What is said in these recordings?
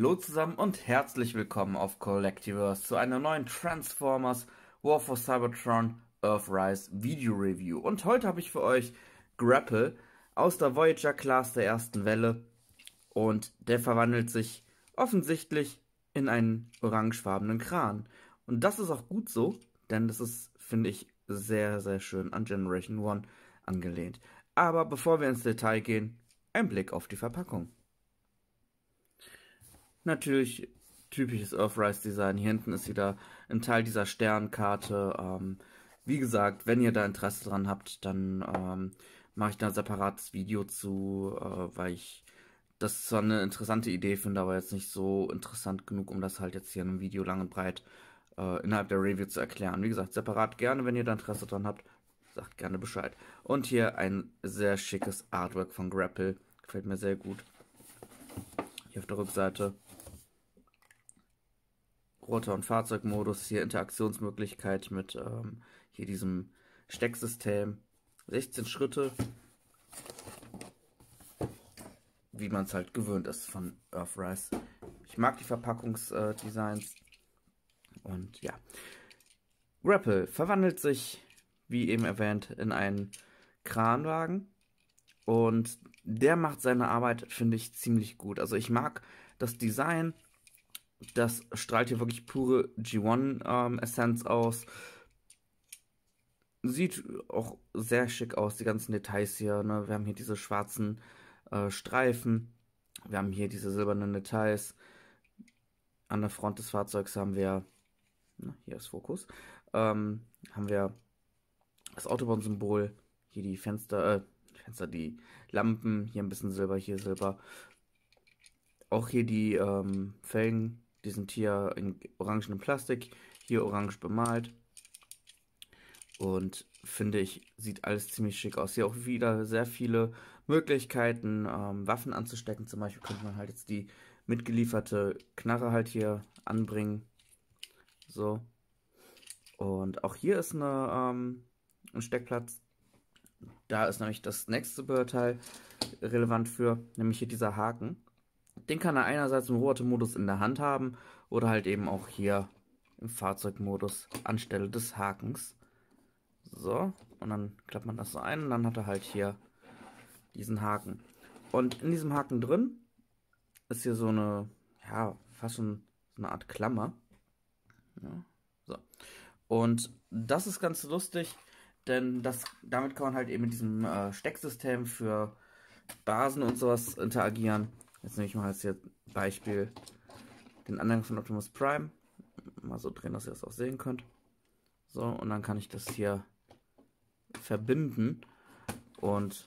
Hallo zusammen und herzlich willkommen auf Collectiverse zu einer neuen Transformers War for Cybertron Earthrise Video Review. Und heute habe ich für euch Grapple aus der Voyager Class der ersten Welle und der verwandelt sich offensichtlich in einen orangefarbenen Kran. Und das ist auch gut so, denn das ist, finde ich, sehr, sehr schön an Generation One angelehnt. Aber bevor wir ins Detail gehen, ein Blick auf die Verpackung natürlich typisches Earthrise-Design. Hier hinten ist wieder ein Teil dieser Sternkarte. Ähm, wie gesagt, wenn ihr da Interesse dran habt, dann ähm, mache ich da ein separates Video zu, äh, weil ich das zwar eine interessante Idee finde, aber jetzt nicht so interessant genug, um das halt jetzt hier in einem Video lang und breit äh, innerhalb der Review zu erklären. Wie gesagt, separat gerne, wenn ihr da Interesse dran habt, sagt gerne Bescheid. Und hier ein sehr schickes Artwork von Grapple. Gefällt mir sehr gut. Hier auf der Rückseite Roboter- und Fahrzeugmodus, hier Interaktionsmöglichkeit mit ähm, hier diesem Stecksystem. 16 Schritte, wie man es halt gewöhnt ist von Earthrise. Ich mag die Verpackungsdesigns. und ja. Grapple verwandelt sich, wie eben erwähnt, in einen Kranwagen. Und der macht seine Arbeit, finde ich, ziemlich gut. Also ich mag das Design das strahlt hier wirklich pure G1-Essenz ähm, aus. Sieht auch sehr schick aus, die ganzen Details hier. Ne? Wir haben hier diese schwarzen äh, Streifen. Wir haben hier diese silbernen Details. An der Front des Fahrzeugs haben wir, na, hier ist Fokus, ähm, haben wir das Autobahn-Symbol. hier die Fenster, äh, Fenster, die Lampen, hier ein bisschen Silber, hier Silber. Auch hier die ähm, Felgen die sind hier in orangenem Plastik, hier orange bemalt. Und finde ich, sieht alles ziemlich schick aus. Hier auch wieder sehr viele Möglichkeiten, ähm, Waffen anzustecken. Zum Beispiel könnte man halt jetzt die mitgelieferte Knarre halt hier anbringen. So. Und auch hier ist eine, ähm, ein Steckplatz. Da ist nämlich das nächste Teil relevant für, nämlich hier dieser Haken. Den kann er einerseits im Roboter-Modus in der Hand haben oder halt eben auch hier im Fahrzeugmodus anstelle des Hakens. So, und dann klappt man das so ein und dann hat er halt hier diesen Haken. Und in diesem Haken drin ist hier so eine, ja, fast schon so eine Art Klammer. Ja, so. Und das ist ganz lustig, denn das, damit kann man halt eben mit diesem äh, Stecksystem für Basen und sowas interagieren. Jetzt nehme ich mal als Beispiel den Anhang von Optimus Prime. Mal so drehen, dass ihr das auch sehen könnt. So, und dann kann ich das hier verbinden. Und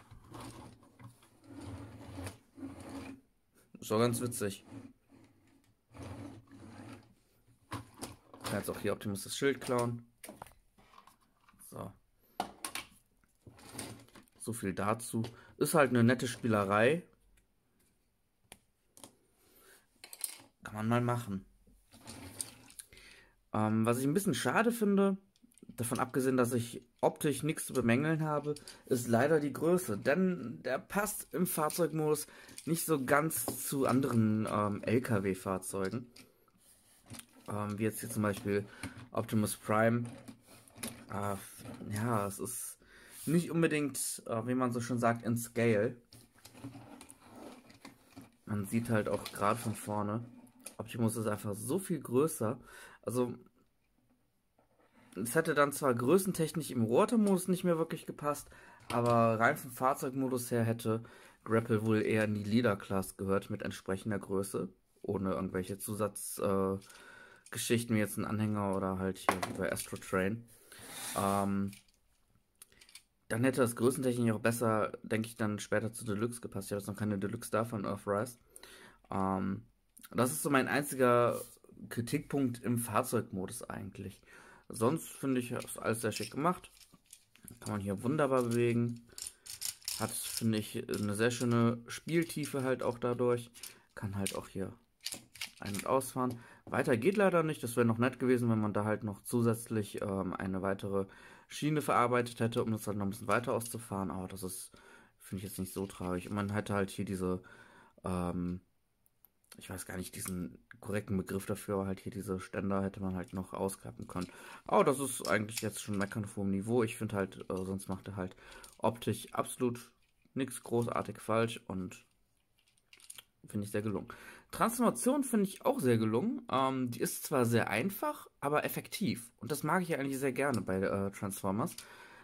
so ganz witzig. Ich kann jetzt auch hier Optimus das Schild klauen. So. So viel dazu. Ist halt eine nette Spielerei. Kann man mal machen. Ähm, was ich ein bisschen schade finde, davon abgesehen, dass ich optisch nichts zu bemängeln habe, ist leider die Größe. Denn der passt im Fahrzeugmodus nicht so ganz zu anderen ähm, LKW-Fahrzeugen. Ähm, wie jetzt hier zum Beispiel Optimus Prime. Äh, ja, es ist nicht unbedingt, äh, wie man so schon sagt, in Scale. Man sieht halt auch gerade von vorne, ich muss ist einfach so viel größer. Also, es hätte dann zwar größentechnisch im Rohrtermodus nicht mehr wirklich gepasst, aber rein vom Fahrzeugmodus her hätte Grapple wohl eher in die Leader Class gehört mit entsprechender Größe, ohne irgendwelche Zusatzgeschichten äh, wie jetzt ein Anhänger oder halt hier wie bei Astro Train. Ähm, dann hätte das größentechnisch auch besser, denke ich, dann später zu Deluxe gepasst. Ich habe jetzt noch keine Deluxe da von Earthrise. Ähm, und das ist so mein einziger Kritikpunkt im Fahrzeugmodus eigentlich. Sonst finde ich es alles sehr schick gemacht. Kann man hier wunderbar bewegen. Hat, finde ich, eine sehr schöne Spieltiefe halt auch dadurch. Kann halt auch hier ein- und ausfahren. Weiter geht leider nicht. Das wäre noch nett gewesen, wenn man da halt noch zusätzlich ähm, eine weitere Schiene verarbeitet hätte, um das dann noch ein bisschen weiter auszufahren. Aber das ist, finde ich jetzt nicht so traurig. Und man hätte halt hier diese ähm, ich weiß gar nicht diesen korrekten Begriff dafür, aber halt hier diese Ständer hätte man halt noch ausklappen können. Aber das ist eigentlich jetzt schon meckern vom Niveau. Ich finde halt, äh, sonst macht er halt optisch absolut nichts großartig falsch und finde ich sehr gelungen. Transformation finde ich auch sehr gelungen. Ähm, die ist zwar sehr einfach, aber effektiv. Und das mag ich ja eigentlich sehr gerne bei äh, Transformers,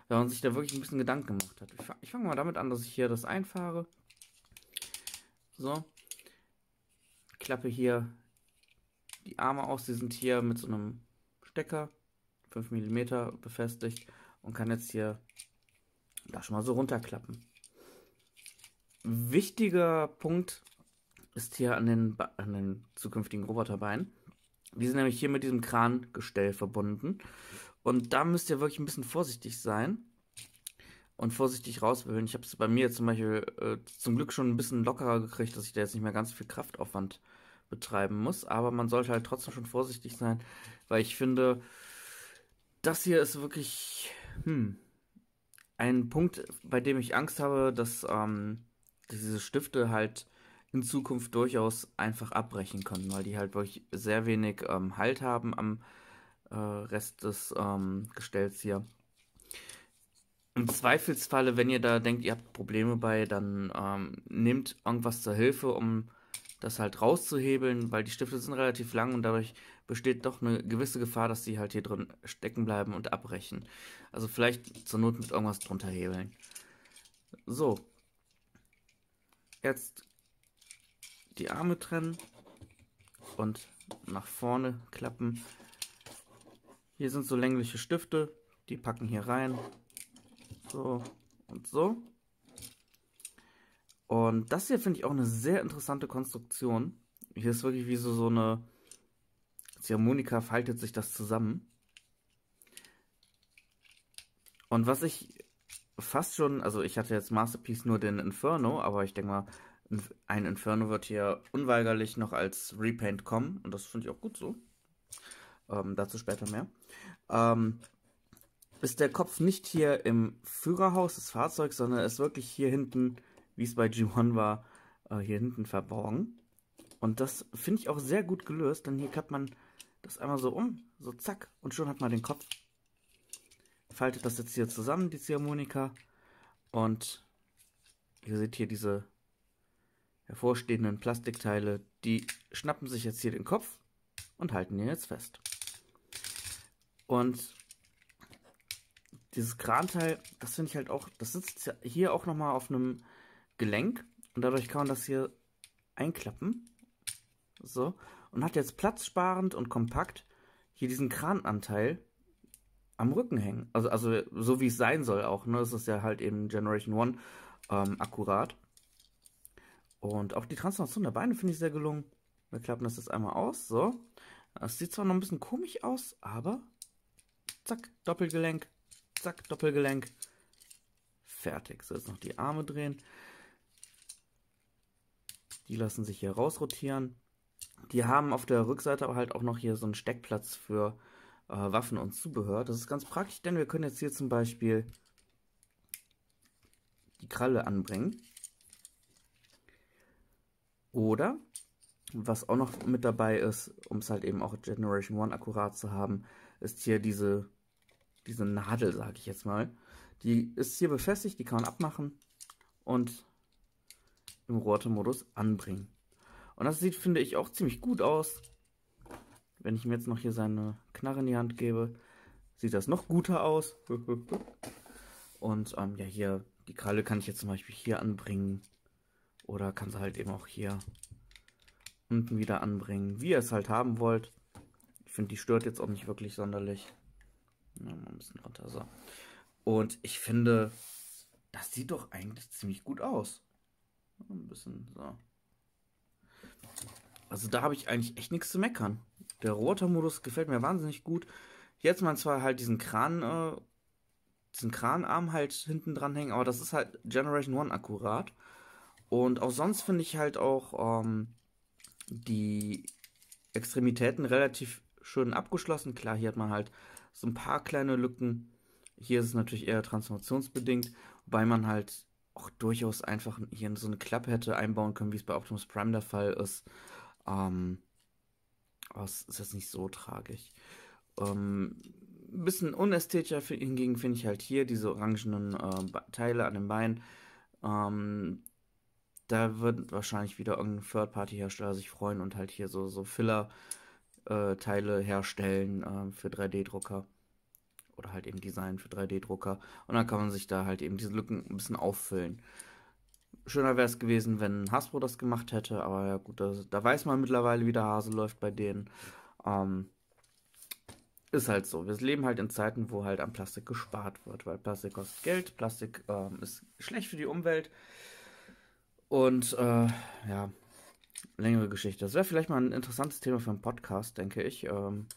wenn man sich da wirklich ein bisschen Gedanken gemacht hat. Ich, fa ich fange mal damit an, dass ich hier das einfahre. So, klappe hier die Arme aus. Die sind hier mit so einem Stecker, 5 mm befestigt und kann jetzt hier da schon mal so runterklappen. Wichtiger Punkt ist hier an den, an den zukünftigen Roboterbeinen. Die sind nämlich hier mit diesem Krangestell verbunden. Und da müsst ihr wirklich ein bisschen vorsichtig sein und vorsichtig rauswählen. Ich habe es bei mir zum Beispiel äh, zum Glück schon ein bisschen lockerer gekriegt, dass ich da jetzt nicht mehr ganz viel Kraftaufwand betreiben muss. Aber man sollte halt trotzdem schon vorsichtig sein, weil ich finde, das hier ist wirklich hm, ein Punkt, bei dem ich Angst habe, dass ähm, diese Stifte halt in Zukunft durchaus einfach abbrechen können, weil die halt wirklich sehr wenig ähm, Halt haben am äh, Rest des ähm, Gestells hier. Im Zweifelsfalle, wenn ihr da denkt, ihr habt Probleme bei, dann ähm, nehmt irgendwas zur Hilfe, um das halt rauszuhebeln, weil die Stifte sind relativ lang und dadurch besteht doch eine gewisse Gefahr, dass sie halt hier drin stecken bleiben und abbrechen. Also vielleicht zur Not mit irgendwas drunter hebeln. So. Jetzt die Arme trennen und nach vorne klappen. Hier sind so längliche Stifte, die packen hier rein. So und so. Und das hier finde ich auch eine sehr interessante Konstruktion. Hier ist wirklich wie so, so eine die Harmonika faltet sich das zusammen. Und was ich fast schon, also ich hatte jetzt Masterpiece nur den Inferno, aber ich denke mal, ein Inferno wird hier unweigerlich noch als Repaint kommen und das finde ich auch gut so. Ähm, dazu später mehr. Ähm, ist der Kopf nicht hier im Führerhaus des Fahrzeugs, sondern ist wirklich hier hinten wie es bei G1 war, äh, hier hinten verborgen. Und das finde ich auch sehr gut gelöst, denn hier klappt man das einmal so um, so zack, und schon hat man den Kopf. Faltet das jetzt hier zusammen, die Ziehharmonika. Und ihr seht hier diese hervorstehenden Plastikteile, die schnappen sich jetzt hier den Kopf und halten ihn jetzt fest. Und dieses Kranteil, das finde ich halt auch, das sitzt hier auch nochmal auf einem Gelenk und dadurch kann man das hier einklappen. So. Und hat jetzt platzsparend und kompakt hier diesen Krananteil am Rücken hängen. Also, also so wie es sein soll auch. Ne? Das ist ja halt eben Generation One ähm, akkurat. Und auch die Transformation der Beine finde ich sehr gelungen. Wir klappen das jetzt einmal aus. So. Das sieht zwar noch ein bisschen komisch aus, aber zack, Doppelgelenk, zack, Doppelgelenk. Fertig. So, jetzt noch die Arme drehen. Die lassen sich hier rausrotieren. Die haben auf der Rückseite aber halt auch noch hier so einen Steckplatz für äh, Waffen und Zubehör. Das ist ganz praktisch, denn wir können jetzt hier zum Beispiel die Kralle anbringen. Oder, was auch noch mit dabei ist, um es halt eben auch Generation 1 akkurat zu haben, ist hier diese, diese Nadel, sage ich jetzt mal. Die ist hier befestigt, die kann man abmachen und im Roate-Modus anbringen. Und das sieht, finde ich, auch ziemlich gut aus. Wenn ich ihm jetzt noch hier seine Knarre in die Hand gebe, sieht das noch guter aus. Und ähm, ja, hier, die Kralle kann ich jetzt zum Beispiel hier anbringen. Oder kann sie halt eben auch hier unten wieder anbringen, wie ihr es halt haben wollt. Ich finde, die stört jetzt auch nicht wirklich sonderlich. Ja, mal ein bisschen runter, so. Und ich finde, das sieht doch eigentlich ziemlich gut aus. Ein bisschen so. Also da habe ich eigentlich echt nichts zu meckern. Der Rotor-Modus gefällt mir wahnsinnig gut. Jetzt man zwar halt diesen Kran, äh, diesen Kranarm halt hinten dran hängen, aber das ist halt Generation 1 akkurat. Und auch sonst finde ich halt auch ähm, die Extremitäten relativ schön abgeschlossen. Klar, hier hat man halt so ein paar kleine Lücken. Hier ist es natürlich eher transformationsbedingt, weil man halt auch durchaus einfach hier in so eine Klappe hätte einbauen können, wie es bei Optimus Prime der Fall ist. Ähm, aber es ist jetzt nicht so tragisch. Ähm, ein bisschen unästhetischer hingegen finde ich halt hier diese orangenen äh, Teile an den Beinen. Ähm, da wird wahrscheinlich wieder irgendein Third-Party-Hersteller sich freuen und halt hier so, so Filler-Teile äh, herstellen äh, für 3D-Drucker oder halt eben Design für 3D-Drucker. Und dann kann man sich da halt eben diese Lücken ein bisschen auffüllen. Schöner wäre es gewesen, wenn Hasbro das gemacht hätte, aber ja gut, das, da weiß man mittlerweile, wie der Hase läuft bei denen. Ähm, ist halt so. Wir leben halt in Zeiten, wo halt an Plastik gespart wird, weil Plastik kostet Geld, Plastik ähm, ist schlecht für die Umwelt. Und äh, ja, längere Geschichte. Das wäre vielleicht mal ein interessantes Thema für einen Podcast, denke ich. Ähm,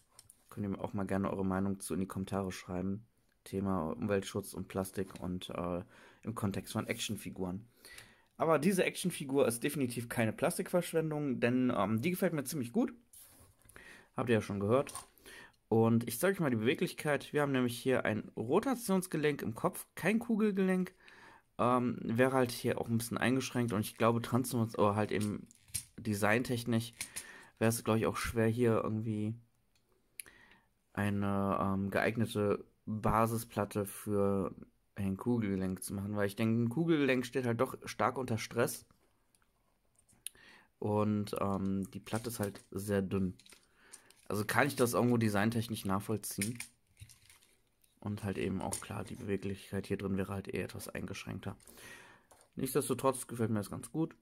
Könnt ihr mir auch mal gerne eure Meinung zu in die Kommentare schreiben. Thema Umweltschutz und Plastik und äh, im Kontext von Actionfiguren. Aber diese Actionfigur ist definitiv keine Plastikverschwendung, denn ähm, die gefällt mir ziemlich gut. Habt ihr ja schon gehört. Und ich zeige euch mal die Beweglichkeit. Wir haben nämlich hier ein Rotationsgelenk im Kopf, kein Kugelgelenk. Ähm, wäre halt hier auch ein bisschen eingeschränkt und ich glaube, Transformers, oder halt eben designtechnisch, wäre es, glaube ich, auch schwer hier irgendwie eine ähm, geeignete Basisplatte für ein Kugelgelenk zu machen, weil ich denke, ein Kugelgelenk steht halt doch stark unter Stress. Und ähm, die Platte ist halt sehr dünn. Also kann ich das irgendwo designtechnisch nachvollziehen. Und halt eben auch klar, die Beweglichkeit hier drin wäre halt eher etwas eingeschränkter. Nichtsdestotrotz gefällt mir das ganz gut.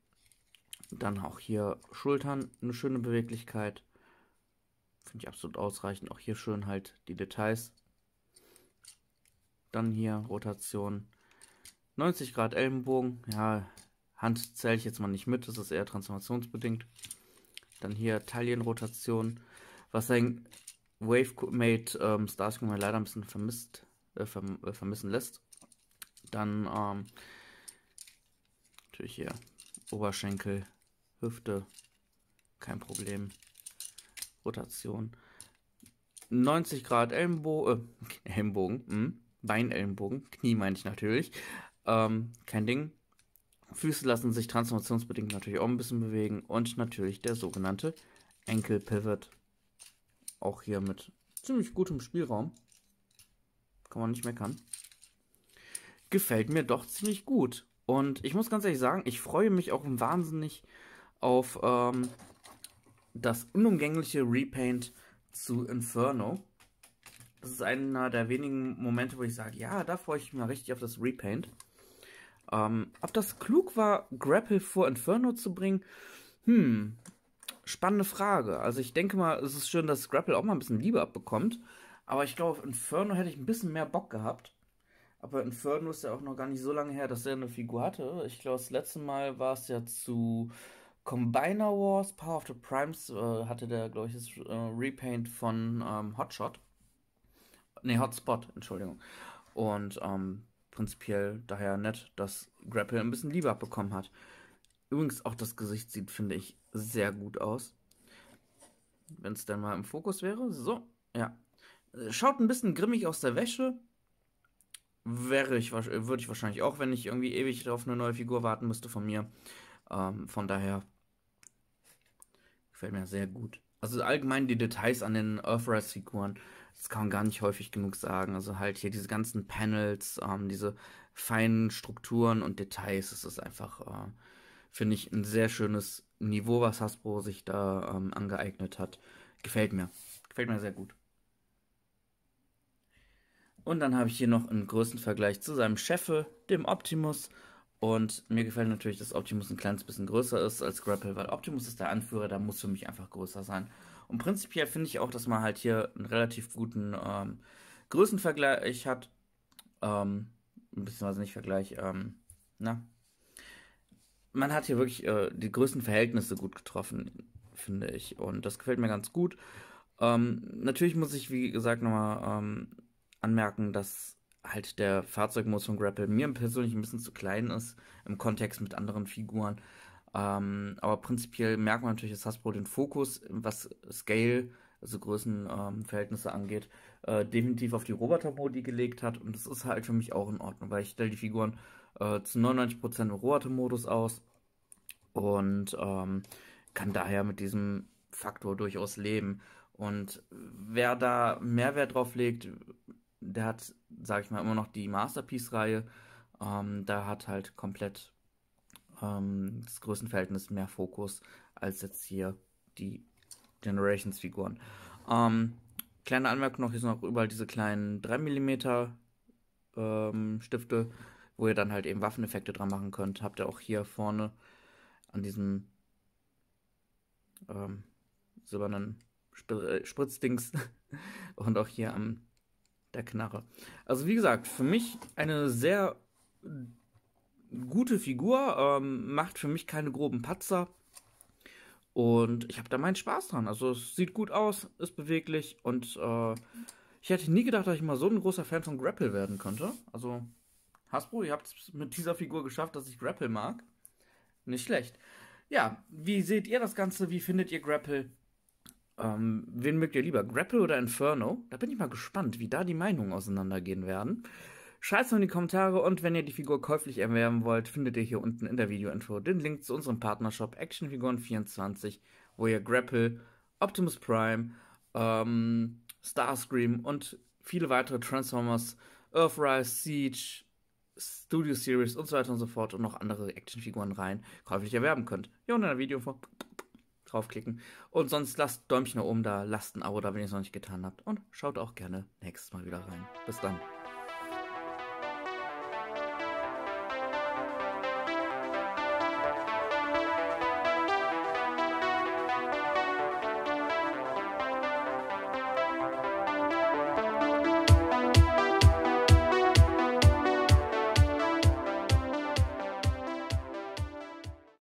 Dann auch hier Schultern, eine schöne Beweglichkeit. Finde ich absolut ausreichend. Auch hier schön halt die Details. Dann hier Rotation. 90 Grad Ellenbogen. Ja, Hand zähle ich jetzt mal nicht mit. Das ist eher transformationsbedingt. Dann hier Talienrotation. Was ein Wavemate ähm, Starscreamer leider ein bisschen vermisst, äh, verm äh, vermissen lässt. Dann ähm, natürlich hier Oberschenkel, Hüfte. Kein Problem. Rotation. 90 Grad Ellenbo äh, Ellenbogen, mh, hm, Bein, Ellenbogen, Knie meine ich natürlich. Ähm, kein Ding. Füße lassen sich transformationsbedingt natürlich auch ein bisschen bewegen und natürlich der sogenannte Pivot. Auch hier mit ziemlich gutem Spielraum. Kann man nicht meckern. Gefällt mir doch ziemlich gut. Und ich muss ganz ehrlich sagen, ich freue mich auch wahnsinnig auf ähm, das unumgängliche Repaint zu Inferno. Das ist einer der wenigen Momente, wo ich sage, ja, da freue ich mich mal richtig auf das Repaint. Ähm, ob das klug war, Grapple vor Inferno zu bringen? Hm, spannende Frage. Also ich denke mal, es ist schön, dass Grapple auch mal ein bisschen Liebe abbekommt. Aber ich glaube, auf Inferno hätte ich ein bisschen mehr Bock gehabt. Aber Inferno ist ja auch noch gar nicht so lange her, dass er eine Figur hatte. Ich glaube, das letzte Mal war es ja zu Combiner Wars, Power of the Primes äh, hatte der, glaube ich, das äh, Repaint von ähm, Hotshot. Ne, Hotspot, Entschuldigung. Und ähm, prinzipiell daher nett, dass Grapple ein bisschen Liebe abbekommen hat. Übrigens auch das Gesicht sieht, finde ich, sehr gut aus. Wenn es dann mal im Fokus wäre. So, ja. Schaut ein bisschen grimmig aus der Wäsche. Wäre ich, würde ich wahrscheinlich auch, wenn ich irgendwie ewig auf eine neue Figur warten müsste von mir. Ähm, von daher Gefällt mir sehr gut. Also allgemein die Details an den Earthrise-Figuren, das kann man gar nicht häufig genug sagen. Also halt hier diese ganzen Panels, ähm, diese feinen Strukturen und Details, es ist einfach, äh, finde ich, ein sehr schönes Niveau, was Hasbro sich da ähm, angeeignet hat. Gefällt mir. Gefällt mir sehr gut. Und dann habe ich hier noch einen Größenvergleich zu seinem Scheffel, dem Optimus. Und mir gefällt natürlich, dass Optimus ein kleines bisschen größer ist als Grapple, weil Optimus ist der Anführer, da muss für mich einfach größer sein. Und prinzipiell finde ich auch, dass man halt hier einen relativ guten ähm, Größenvergleich hat. Ähm, beziehungsweise nicht Vergleich, ähm, na. Man hat hier wirklich äh, die Größenverhältnisse gut getroffen, finde ich. Und das gefällt mir ganz gut. Ähm, natürlich muss ich, wie gesagt, nochmal ähm, anmerken, dass halt der Fahrzeugmodus von Grapple mir persönlich ein bisschen zu klein ist im Kontext mit anderen Figuren. Ähm, aber prinzipiell merkt man natürlich, dass Hasbro den Fokus, was Scale, also Größenverhältnisse ähm, angeht, äh, definitiv auf die roboter Robotermodi gelegt hat. Und das ist halt für mich auch in Ordnung, weil ich stelle die Figuren äh, zu 99% im Roboter-Modus aus und ähm, kann daher mit diesem Faktor durchaus leben. Und wer da Mehrwert drauf legt, der hat, sag ich mal, immer noch die Masterpiece-Reihe. Ähm, da hat halt komplett ähm, das Größenverhältnis mehr Fokus als jetzt hier die Generations-Figuren. Ähm, kleine Anmerkung noch, hier sind auch überall diese kleinen 3 mm ähm, Stifte, wo ihr dann halt eben Waffeneffekte dran machen könnt. Habt ihr auch hier vorne an diesem ähm, silbernen äh, Spritzdings und auch hier am der Knarre. Also wie gesagt, für mich eine sehr gute Figur, ähm, macht für mich keine groben Patzer. Und ich habe da meinen Spaß dran. Also es sieht gut aus, ist beweglich und äh, ich hätte nie gedacht, dass ich mal so ein großer Fan von Grapple werden könnte. Also Hasbro, ihr habt es mit dieser Figur geschafft, dass ich Grapple mag. Nicht schlecht. Ja, wie seht ihr das Ganze? Wie findet ihr Grapple? Ähm, wen mögt ihr lieber, Grapple oder Inferno? Da bin ich mal gespannt, wie da die Meinungen auseinandergehen werden. Schreibt Schreibt's in die Kommentare und wenn ihr die Figur käuflich erwerben wollt, findet ihr hier unten in der Videoinfo den Link zu unserem Partnershop Actionfiguren24, wo ihr Grapple, Optimus Prime, ähm, Starscream und viele weitere Transformers, Earthrise, Siege, Studio Series und so weiter und so fort und noch andere Actionfiguren rein käuflich erwerben könnt. Hier unten in der Videoinfo draufklicken. Und sonst lasst Däumchen nach oben da, lasst ein Abo da, wenn ihr es noch nicht getan habt. Und schaut auch gerne nächstes Mal wieder rein. Bis dann.